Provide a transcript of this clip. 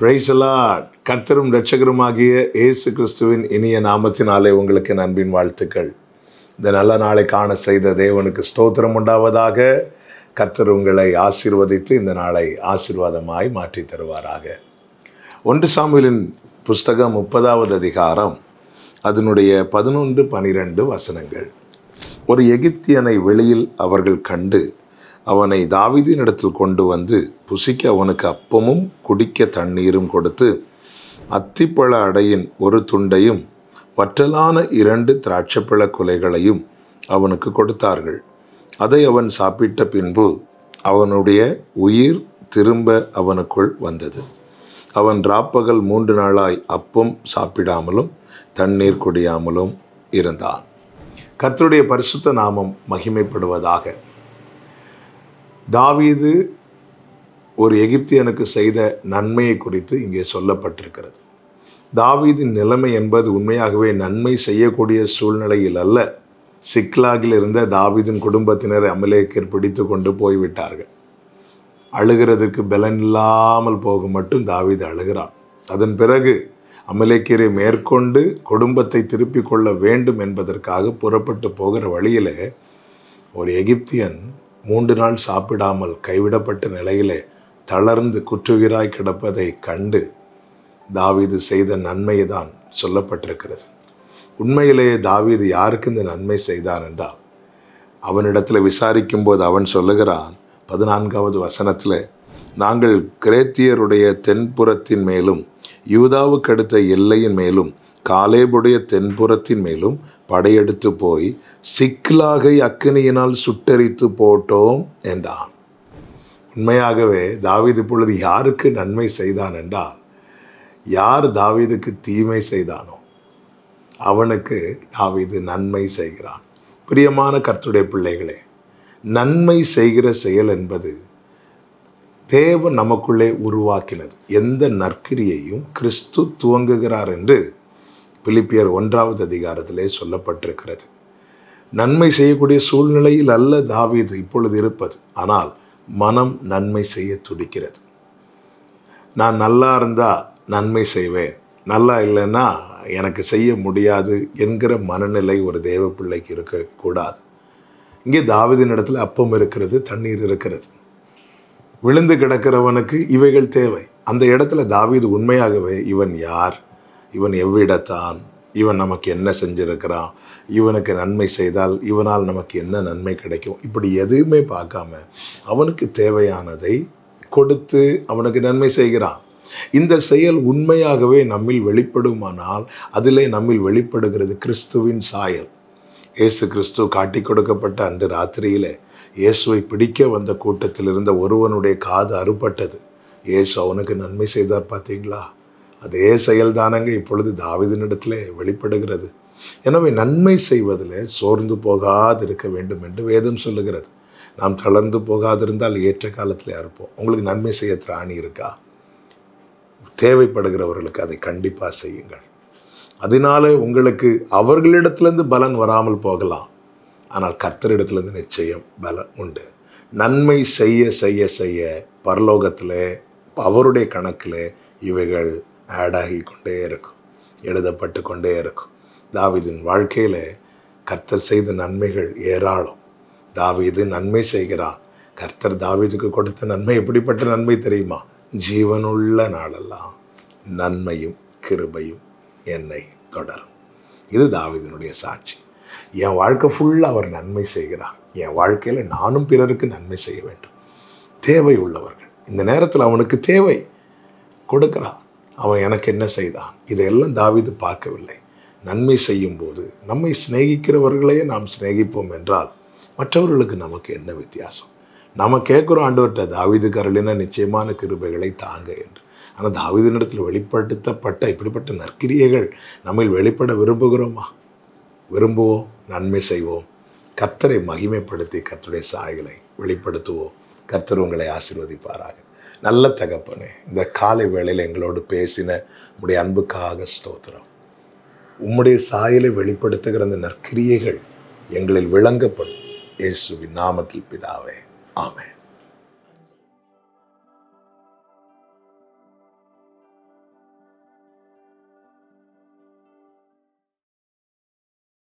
பிரைசலா கர்த்தரும் ரட்சகருமாகிய இயேசு கிறிஸ்துவின் இனிய நாமத்தினாலே உங்களுக்கு நண்பின் வாழ்த்துக்கள் இந்த நல்ல நாளை காண செய்த தேவனுக்கு ஸ்தோத்திரம் உண்டாவதாக கர்த்தர் உங்களை ஆசீர்வதித்து இந்த நாளை ஆசீர்வாதமாய் மாற்றி தருவாராக ஒன்று சாமியலின் புஸ்தகம் முப்பதாவது அதிகாரம் அதனுடைய பதினொன்று பனிரெண்டு வசனங்கள் ஒரு எகிப்தியனை வெளியில் அவர்கள் கண்டு அவனை இடத்தில் கொண்டு வந்து புசிக்க அவனுக்கு அப்பமும் குடிக்க தண்ணீரும் கொடுத்து அத்திப்பழ அடையின் ஒரு துண்டையும் வற்றலான இரண்டு திராட்சைப்பழ குலைகளையும் அவனுக்கு கொடுத்தார்கள் அதை அவன் சாப்பிட்ட பின்பு அவனுடைய உயிர் திரும்ப அவனுக்குள் வந்தது அவன் ராப்பகல் மூன்று நாளாய் அப்பம் சாப்பிடாமலும் தண்ணீர் குடியாமலும் இருந்தான் கர்த்தருடைய பரிசுத்த நாமம் மகிமைப்படுவதாக தாவீது ஒரு எகிப்தியனுக்கு செய்த நன்மையை குறித்து இங்கே சொல்லப்பட்டிருக்கிறது தாவீதின் நிலைமை என்பது உண்மையாகவே நன்மை செய்யக்கூடிய சூழ்நிலையில் அல்ல சிக்லாகில் இருந்த தாவீதின் குடும்பத்தினர் அமலேக்கர் பிடித்து கொண்டு போய்விட்டார்கள் அழுகிறதுக்கு பலன் இல்லாமல் போக மட்டும் தாவீது அழுகிறான் அதன் பிறகு அமலேக்கரை மேற்கொண்டு குடும்பத்தை திருப்பிக் கொள்ள வேண்டும் என்பதற்காக புறப்பட்டு போகிற வழியில் ஒரு எகிப்தியன் மூன்று நாள் சாப்பிடாமல் கைவிடப்பட்ட நிலையிலே தளர்ந்து குற்றுயிராய் கிடப்பதை கண்டு தாவீது செய்த நன்மை தான் சொல்லப்பட்டிருக்கிறது உண்மையிலேயே தாவீது யாருக்கு இந்த நன்மை செய்தான் என்றால் அவனிடத்தில் விசாரிக்கும் போது அவன் சொல்லுகிறான் பதினான்காவது வசனத்தில் நாங்கள் கிரேத்தியருடைய தென்புறத்தின் மேலும் யூதாவுக்கு அடுத்த எல்லையின் மேலும் காலேபுடைய தென்புறத்தின் மேலும் படையெடுத்து போய் சிக்கலாகை அக்கினியினால் சுட்டரித்து போட்டோம் என்றான் உண்மையாகவே தாவீது இப்பொழுது யாருக்கு நன்மை செய்தான் என்றால் யார் தாவீதுக்கு தீமை செய்தானோ அவனுக்கு தாவீது நன்மை செய்கிறான் பிரியமான கர்த்துடைய பிள்ளைகளே நன்மை செய்கிற செயல் என்பது தேவன் நமக்குள்ளே உருவாக்கினது எந்த நற்கிரியையும் கிறிஸ்து துவங்குகிறார் என்று பிலிப்பியர் ஒன்றாவது அதிகாரத்திலே சொல்லப்பட்டிருக்கிறது நன்மை செய்யக்கூடிய சூழ்நிலையில் அல்ல தாவீது இப்பொழுது இருப்பது ஆனால் மனம் நன்மை செய்ய துடிக்கிறது நான் நல்லா இருந்தால் நன்மை செய்வேன் நல்லா இல்லைன்னா எனக்கு செய்ய முடியாது என்கிற மனநிலை ஒரு தேவ பிள்ளைக்கு இருக்கக்கூடாது இங்கே தாவிதின் இடத்துல அப்பம் இருக்கிறது தண்ணீர் இருக்கிறது விழுந்து கிடக்கிறவனுக்கு இவைகள் தேவை அந்த இடத்துல தாவீது உண்மையாகவே இவன் யார் இவன் எவ்விடத்தான் இவன் நமக்கு என்ன செஞ்சுருக்கிறான் இவனுக்கு நன்மை செய்தால் இவனால் நமக்கு என்ன நன்மை கிடைக்கும் இப்படி எதுவுமே பார்க்காம அவனுக்கு தேவையானதை கொடுத்து அவனுக்கு நன்மை செய்கிறான் இந்த செயல் உண்மையாகவே நம்மில் வெளிப்படுமானால் அதிலே நம்மில் வெளிப்படுகிறது கிறிஸ்துவின் சாயல் இயேசு கிறிஸ்து காட்டி கொடுக்கப்பட்ட அன்று ராத்திரியிலே இயேசுவை பிடிக்க வந்த கூட்டத்தில் இருந்த ஒருவனுடைய காது அறுபட்டது இயேசு அவனுக்கு நன்மை செய்தார் பார்த்தீங்களா அதே செயல்தானங்க இப்பொழுது தாவிதனிடத்தில் வெளிப்படுகிறது எனவே நன்மை செய்வதில் சோர்ந்து போகாதிருக்க வேண்டும் என்று வேதம் சொல்லுகிறது நாம் தளர்ந்து போகாதிருந்தால் ஏற்ற காலத்தில் இருப்போம் உங்களுக்கு நன்மை செய்ய திராணி இருக்கா தேவைப்படுகிறவர்களுக்கு அதை கண்டிப்பாக செய்யுங்கள் அதனால உங்களுக்கு அவர்களிடத்துலேருந்து பலன் வராமல் போகலாம் ஆனால் கர்த்தரிடத்துலேருந்து நிச்சயம் பலன் உண்டு நன்மை செய்ய செய்ய செய்ய பரலோகத்தில் அவருடைய கணக்கில் இவைகள் ஆகி கொண்டே இருக்கும் எழுதப்பட்டு கொண்டே இருக்கும் தாவிதின் வாழ்க்கையில் கர்த்தர் செய்த நன்மைகள் ஏராளம் தாவிது நன்மை செய்கிறான் கர்த்தர் தாவிதுக்கு கொடுத்த நன்மை எப்படிப்பட்ட நன்மை தெரியுமா ஜீவனுள்ள நாளெல்லாம் நன்மையும் கிருபையும் என்னை தொடரும் இது தாவிதனுடைய சாட்சி என் வாழ்க்கை ஃபுல்லாக அவர் நன்மை செய்கிறார் என் வாழ்க்கையில் நானும் பிறருக்கு நன்மை செய்ய வேண்டும் தேவை உள்ளவர்கள் இந்த நேரத்தில் அவனுக்கு தேவை கொடுக்குறான் அவன் எனக்கு என்ன செய்தான் இதையெல்லாம் தாவிது பார்க்கவில்லை நன்மை செய்யும் போது நம்மை சிநேகிக்கிறவர்களையே நாம் சிநேகிப்போம் என்றால் மற்றவர்களுக்கு நமக்கு என்ன வித்தியாசம் நம்ம ஆண்டு ஆண்டவர்கிட்ட தாவிது கருளின நிச்சயமான கிருபைகளை தாங்க என்று ஆனால் தாவிதனிடத்தில் வெளிப்படுத்தப்பட்ட இப்படிப்பட்ட நற்கிரியைகள் நம்ம வெளிப்பட விரும்புகிறோமா விரும்புவோம் நன்மை செய்வோம் கத்தரை மகிமைப்படுத்தி கத்தருடைய சாயலை வெளிப்படுத்துவோம் கர்த்தர் உங்களை ஆசிர்வதிப்பாராக நல்ல தகப்பனே இந்த காலை வேளையில் எங்களோடு பேசின உடைய அன்புக்காக ஸ்தோத்திரம் உம்முடைய சாயலை வெளிப்படுத்துகிற அந்த நற்கிரியைகள் எங்களில் விளங்கப்படும் இயேசுவின் நாமத்தில் பிதாவே ஆமே